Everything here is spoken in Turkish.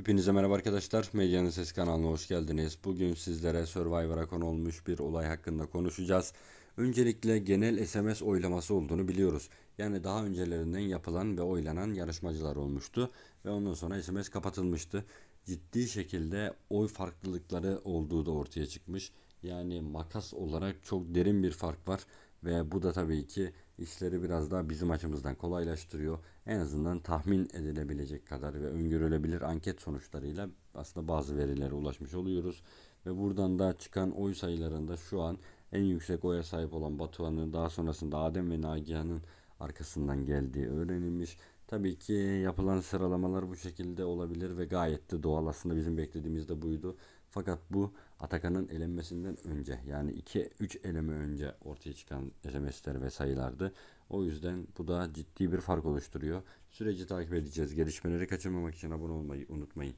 Hepinize merhaba arkadaşlar. Medyanın Ses kanalına hoş geldiniz. Bugün sizlere Survivor'a konu olmuş bir olay hakkında konuşacağız. Öncelikle genel SMS oylaması olduğunu biliyoruz. Yani daha öncelerinden yapılan ve oylanan yarışmacılar olmuştu ve ondan sonra SMS kapatılmıştı. Ciddi şekilde oy farklılıkları olduğu da ortaya çıkmış. Yani makas olarak çok derin bir fark var. Ve bu da tabii ki işleri biraz daha bizim açımızdan kolaylaştırıyor. En azından tahmin edilebilecek kadar ve öngörülebilir anket sonuçlarıyla aslında bazı verilere ulaşmış oluyoruz. Ve buradan da çıkan oy sayılarında şu an en yüksek oya sahip olan Batuhan'ın daha sonrasında Adem ve Nagihan'ın arkasından geldiği öğrenilmiş. Tabii ki yapılan sıralamalar bu şekilde olabilir ve gayet de doğal aslında bizim beklediğimiz de buydu. Fakat bu Atakan'ın elenmesinden önce yani 2-3 eleme önce ortaya çıkan SMS'ler ve sayılardı. O yüzden bu da ciddi bir fark oluşturuyor. Süreci takip edeceğiz. Gelişmeleri kaçırmamak için abone olmayı unutmayın.